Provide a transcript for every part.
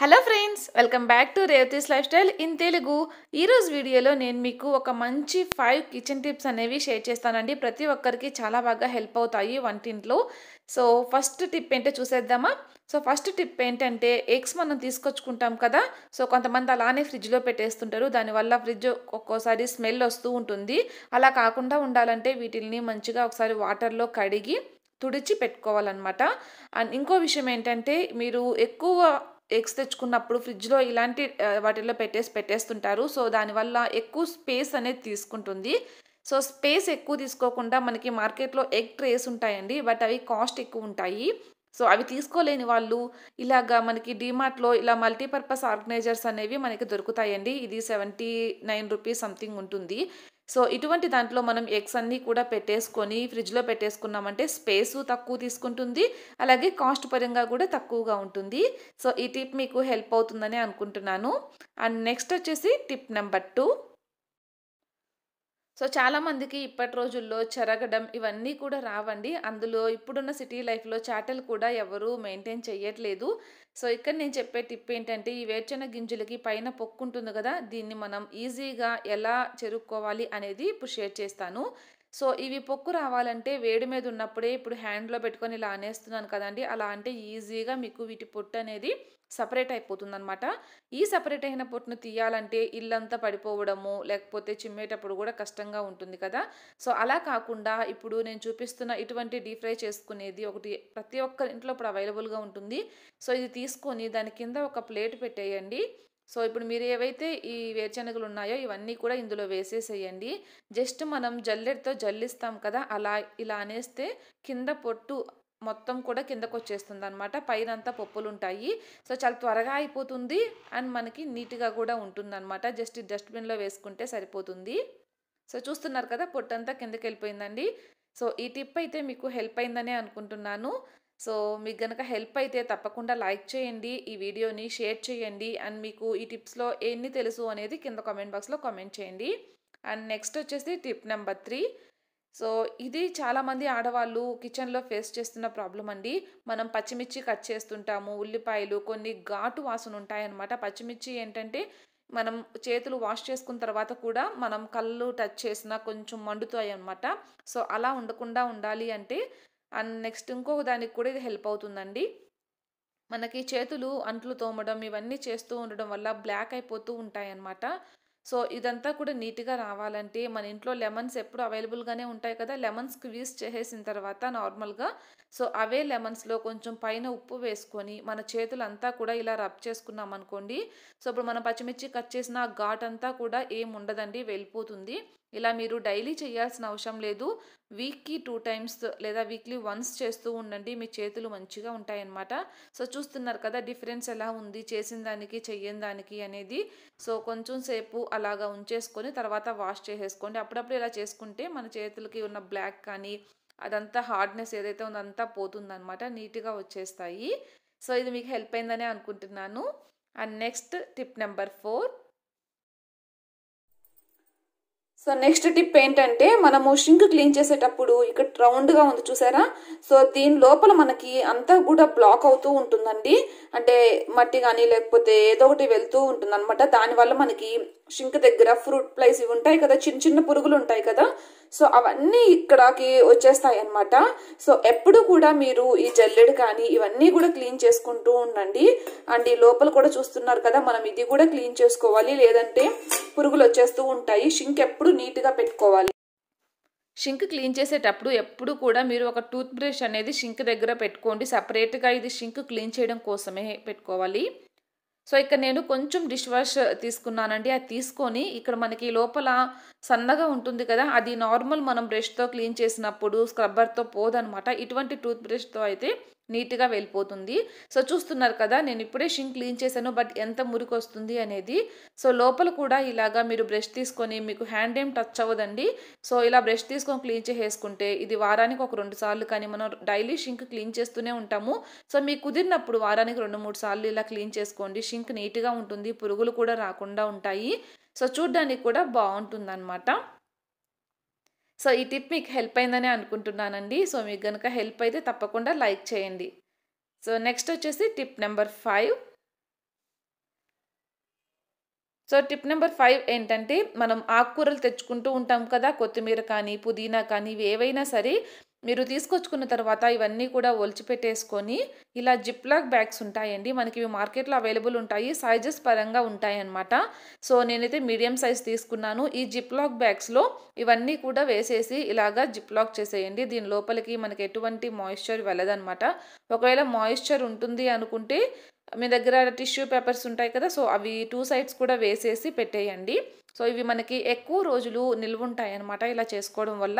hello friends welcome back to Revathi's lifestyle in Telugu ఈరోజు వీడియోలో నేను మీకు ఒక మంచి ఫైవ్ కిచెన్ టిప్స్ అనేవి షేర్ చేస్తానండి ప్రతి ఒక్కరికి చాలా బాగా హెల్ప్ అవుతాయి వంటింట్లో సో ఫస్ట్ టిప్ ఏంటో చూసేద్దామా సో ఫస్ట్ టిప్ ఏంటంటే ఎగ్స్ మనం తీసుకొచ్చుకుంటాం కదా సో కొంతమంది అలానే ఫ్రిడ్జ్లో పెట్టేస్తుంటారు దానివల్ల ఫ్రిడ్జ్ ఒక్కోసారి స్మెల్ వస్తూ ఉంటుంది అలా కాకుండా ఉండాలంటే వీటిల్ని మంచిగా ఒకసారి వాటర్లో కడిగి తుడిచి పెట్టుకోవాలన్నమాట అండ్ ఇంకో విషయం ఏంటంటే మీరు ఎక్కువ ఎగ్స్ తెచ్చుకున్నప్పుడు ఫ్రిడ్జ్లో ఇలాంటి వాటిల్లో పెట్టేసి పెట్టేస్తుంటారు సో దానివల్ల ఎక్కువ స్పేస్ అనేది తీసుకుంటుంది సో స్పేస్ ఎక్కువ తీసుకోకుండా మనకి మార్కెట్లో ఎగ్ ట్రేస్ ఉంటాయండి బట్ అవి కాస్ట్ ఎక్కువ ఉంటాయి సో అవి తీసుకోలేని వాళ్ళు ఇలాగా మనకి డిమార్ట్లో ఇలా మల్టీపర్పస్ ఆర్గనైజర్స్ అనేవి మనకి దొరుకుతాయండి ఇది సెవెంటీ నైన్ రూపీస్ సంథింగ్ ఉంటుంది సో ఇటువంటి దాంట్లో మనం ఎగ్స్ అన్నీ కూడా పెట్టేసుకొని ఫ్రిడ్జ్లో పెట్టేసుకున్నామంటే స్పేసు తక్కువ తీసుకుంటుంది అలాగే కాస్ట్ పరంగా కూడా తక్కువగా ఉంటుంది సో ఈ టిప్ మీకు హెల్ప్ అవుతుందని అనుకుంటున్నాను అండ్ నెక్స్ట్ వచ్చేసి టిప్ నెంబర్ టూ సో చాలామందికి ఇప్పటి రోజుల్లో చెరగడం ఇవన్నీ కూడా రావండి అందులో ఇప్పుడున్న సిటీ లైఫ్లో చాటలు కూడా ఎవరు మెయింటైన్ చేయట్లేదు సో ఇక్కడ నేను చెప్పే టిప్ ఏంటంటే ఈ వేర్చన గింజలకి పైన పొక్కుంటుంది కదా దీన్ని మనం ఈజీగా ఎలా చెరుక్కోవాలి అనేది ఇప్పుడు షేర్ చేస్తాను సో ఇవి పొక్కు రావాలంటే వేడి మీద ఉన్నప్పుడే ఇప్పుడు హ్యాండ్లో పెట్టుకొని ఇలా అనేస్తున్నాను కదండి అలా అంటే ఈజీగా మీకు వీటి పొట్టు అనేది సపరేట్ అయిపోతుందనమాట ఈ సపరేట్ అయిన పొట్టును తీయాలంటే ఇల్లంతా పడిపోవడము లేకపోతే చిమ్మేటప్పుడు కూడా కష్టంగా ఉంటుంది కదా సో అలా కాకుండా ఇప్పుడు నేను చూపిస్తున్న ఇటువంటి డీప్ ఫ్రై చేసుకునేది ఒకటి ప్రతి ఒక్కరి ఇంట్లో ఇప్పుడు అవైలబుల్గా ఉంటుంది సో ఇది తీసుకొని దాని కింద ఒక ప్లేట్ పెట్టేయండి సో ఇప్పుడు మీరు ఏవైతే ఈ వేరుశనగలు ఉన్నాయో ఇవన్నీ కూడా ఇందులో వేసేసేయండి జస్ట్ మనం జల్లెడతో జల్లిస్తాం కదా అలా ఇలా అనేస్తే కింద పొట్టు మొత్తం కూడా కిందకు వచ్చేస్తుంది అనమాట పైన అంతా పప్పులు ఉంటాయి సో చాలా త్వరగా అయిపోతుంది అండ్ మనకి నీట్గా కూడా ఉంటుంది అనమాట జస్ట్ డస్ట్బిన్లో వేసుకుంటే సరిపోతుంది సో చూస్తున్నారు కదా పొట్టంతా కిందకి వెళ్ళిపోయిందండి సో ఈ టిప్ అయితే మీకు హెల్ప్ అయిందనే అనుకుంటున్నాను సో మీకు కనుక హెల్ప్ అయితే తప్పకుండా లైక్ చేయండి ఈ వీడియోని షేర్ చేయండి అండ్ మీకు ఈ టిప్స్లో ఎన్ని తెలుసు అనేది కింద కామెంట్ బాక్స్లో కామెంట్ చేయండి అండ్ నెక్స్ట్ వచ్చేసి టిప్ నెంబర్ త్రీ సో ఇది చాలామంది ఆడవాళ్ళు కిచెన్లో ఫేస్ చేస్తున్న ప్రాబ్లం అండి మనం పచ్చిమిర్చి కట్ చేస్తుంటాము ఉల్లిపాయలు కొన్ని ఘాటు వాసన ఉంటాయన్నమాట పచ్చిమిర్చి ఏంటంటే మనం చేతులు వాష్ చేసుకున్న తర్వాత కూడా మనం కళ్ళు టచ్ చేసినా కొంచెం మండుతాయి అనమాట సో అలా ఉండకుండా ఉండాలి అంటే అండ్ నెక్స్ట్ ఇంకొక దానికి కూడా ఇది హెల్ప్ అవుతుందండి మనకి చేతులు అంట్లు తోమడం ఇవన్నీ చేస్తూ ఉండడం వల్ల బ్లాక్ అయిపోతూ ఉంటాయన్నమాట సో ఇదంతా కూడా నీట్గా రావాలంటే మన ఇంట్లో లెమన్స్ ఎప్పుడు అవైలబుల్గానే ఉంటాయి కదా లెమన్స్ క్వీజ్ చేసేసిన తర్వాత నార్మల్గా సో అవే లెమన్స్లో కొంచెం పైన ఉప్పు వేసుకొని మన చేతులంతా కూడా ఇలా రబ్ చేసుకున్నాం అనుకోండి సో ఇప్పుడు మనం పచ్చిమిర్చి కట్ చేసిన ఘాట్ అంతా కూడా ఏం ఉండదండి వెళ్ళిపోతుంది ఇలా మీరు డైలీ చేయాల్సిన అవసరం లేదు వీక్కి టూ టైమ్స్ లేదా వీక్లీ వన్స్ చేస్తూ ఉండండి మీ చేతులు మంచిగా ఉంటాయన్నమాట సో చూస్తున్నారు కదా డిఫరెన్స్ ఎలా ఉంది చేసిన దానికి చెయ్యని దానికి అనేది సో కొంచెం సేపు అలాగా ఉంచేసుకొని తర్వాత వాష్ చేసేసుకోండి అప్పుడప్పుడు ఇలా చేసుకుంటే మన చేతులకి ఉన్న బ్లాక్ కానీ అదంతా హార్డ్నెస్ ఏదైతే ఉందో అంతా పోతుందనమాట నీట్గా వచ్చేస్తాయి సో ఇది మీకు హెల్ప్ అయిందని అనుకుంటున్నాను and next tip number four so next tip ఏంటంటే మనము షింక్ క్లీన్ చేసేటప్పుడు ఇక్కడ రౌండ్గా ఉంది చూసారా సో దీని లోపల మనకి అంతా కూడా బ్లాక్ అవుతూ ఉంటుందండి అంటే మట్టి కానీ లేకపోతే ఏదో ఒకటి వెళ్తూ ఉంటుందన్నమాట దానివల్ల మనకి షింక్ దగ్గర ఫ్రూట్ ఫ్లైస్ ఇవి ఉంటాయి కదా చిన్న చిన్న పురుగులు ఉంటాయి కదా సో అవన్నీ ఇక్కడకి వచ్చేస్తాయి అనమాట సో ఎప్పుడు కూడా మీరు ఈ జల్లెడు కానీ ఇవన్నీ కూడా క్లీన్ చేసుకుంటూ ఉండండి అండ్ ఈ లోపల కూడా చూస్తున్నారు కదా మనం ఇది కూడా క్లీన్ చేసుకోవాలి లేదంటే పురుగులు వచ్చేస్తూ ఉంటాయి షింక్ ఎప్పుడు నీట్గా పెట్టుకోవాలి షింక్ క్లీన్ చేసేటప్పుడు ఎప్పుడు కూడా మీరు ఒక టూత్ బ్రష్ అనేది షింక్ దగ్గర పెట్టుకోండి సపరేట్గా ఇది షింక్ క్లీన్ చేయడం కోసమే పెట్టుకోవాలి సో ఇక్కడ నేను కొంచెం డిష్ వాష్ తీసుకున్నానండి అది తీసుకొని ఇక్కడ మనకి లోపల సన్నగా ఉంటుంది కదా అది నార్మల్ మనం బ్రష్తో క్లీన్ చేసినప్పుడు స్క్రబ్బర్తో పోదనమాట ఇటువంటి టూత్ బ్రష్తో అయితే నీట్గా వెళ్ళిపోతుంది సో చూస్తున్నారు కదా నేను ఇప్పుడే షింక్ క్లీన్ చేశాను బట్ ఎంత మురికి వస్తుంది అనేది సో లోపల కూడా ఇలాగా మీరు బ్రష్ తీసుకొని మీకు హ్యాండ్ ఏం టచ్ అవ్వదండి సో ఇలా బ్రష్ తీసుకొని క్లీన్ చేసుకుంటే ఇది వారానికి ఒక రెండు సార్లు కానీ మనం డైలీ షింక్ క్లీన్ చేస్తూనే ఉంటాము సో మీకు కుదిరినప్పుడు వారానికి రెండు మూడు సార్లు ఇలా క్లీన్ చేసుకోండి షింక్ నీట్గా ఉంటుంది పురుగులు కూడా రాకుండా ఉంటాయి సో చూడ్డానికి కూడా బాగుంటుందన్నమాట సో ఈ టిప్ మీకు హెల్ప్ అయిందని అనుకుంటున్నానండి సో మీకు కనుక హెల్ప్ అయితే తప్పకుండా లైక్ చేయండి సో నెక్స్ట్ వచ్చేసి tip number five so tip number five ఏంటంటే మనం ఆకుకూరలు తెచ్చుకుంటూ ఉంటాం కదా కొత్తిమీర కానీ పుదీనా కానీ ఇవి ఏవైనా సరే మీరు తీసుకొచ్చుకున్న తర్వాత ఇవన్నీ కూడా ఒలిచిపెట్టేసుకొని ఇలా జిప్లాక్ బ్యాగ్స్ ఉంటాయండి మనకి ఇవి మార్కెట్లో అవైలబుల్ ఉంటాయి సైజెస్ పరంగా ఉంటాయి అన్నమాట సో నేనైతే మీడియం సైజ్ తీసుకున్నాను ఈ జిప్లాక్ బ్యాగ్స్లో ఇవన్నీ కూడా వేసేసి ఇలాగా జిప్లాక్ చేసేయండి దీని లోపలికి మనకి ఎటువంటి మాయిశ్చర్ వెళ్ళదనమాట ఒకవేళ మాయిశ్చర్ ఉంటుంది అనుకుంటే మీ దగ్గర టిష్యూ పేపర్స్ ఉంటాయి కదా సో అవి టూ సైడ్స్ కూడా వేసేసి పెట్టేయండి సో ఇవి మనకి ఎక్కువ రోజులు నిల్వ ఉంటాయి అనమాట ఇలా చేసుకోవడం వల్ల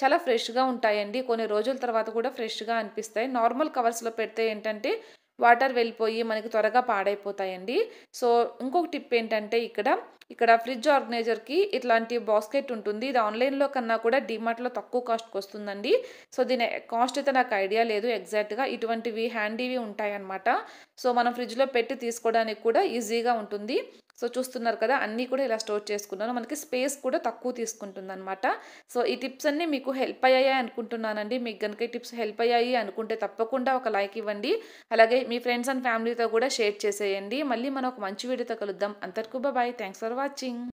చాలా ఫ్రెష్గా ఉంటాయండి కొన్ని రోజుల తర్వాత కూడా ఫ్రెష్గా అనిపిస్తాయి నార్మల్ కవర్స్లో పెడితే ఏంటంటే వాటర్ వెళ్ళిపోయి మనకి త్వరగా పాడైపోతాయండి సో ఇంకొక టిప్ ఏంటంటే ఇక్కడ ఇక్కడ ఫ్రిడ్జ్ ఆర్గనైజర్కి ఇట్లాంటి బాస్కెట్ ఉంటుంది ఇది ఆన్లైన్లో కన్నా కూడా డిమార్ట్లో తక్కువ కాస్ట్కి వస్తుందండి సో దీని కాస్ట్ అయితే నాకు ఐడియా లేదు ఎగ్జాక్ట్గా ఇటువంటివి హ్యాండీవి ఉంటాయన్నమాట సో మనం ఫ్రిడ్జ్లో పెట్టి తీసుకోవడానికి కూడా ఈజీగా ఉంటుంది సో చూస్తున్నారు కదా అన్నీ కూడా ఇలా స్టోర్ చేసుకున్నాను మనకి స్పేస్ కూడా తక్కువ తీసుకుంటుంది అనమాట సో ఈ టిప్స్ అన్నీ మీకు హెల్ప్ అయ్యాయి అనుకుంటున్నానండి మీకు కనుక ఈ టిప్స్ హెల్ప్ అయ్యాయి అనుకుంటే తప్పకుండా ఒక లైక్ ఇవ్వండి అలాగే మీ ఫ్రెండ్స్ అండ్ ఫ్యామిలీతో కూడా షేర్ చేసేయండి మళ్ళీ మనం ఒక మంచి వీడియోతో కలుద్దాం అంతవరకు బాయ్ థ్యాంక్స్ ఫర్ వాచింగ్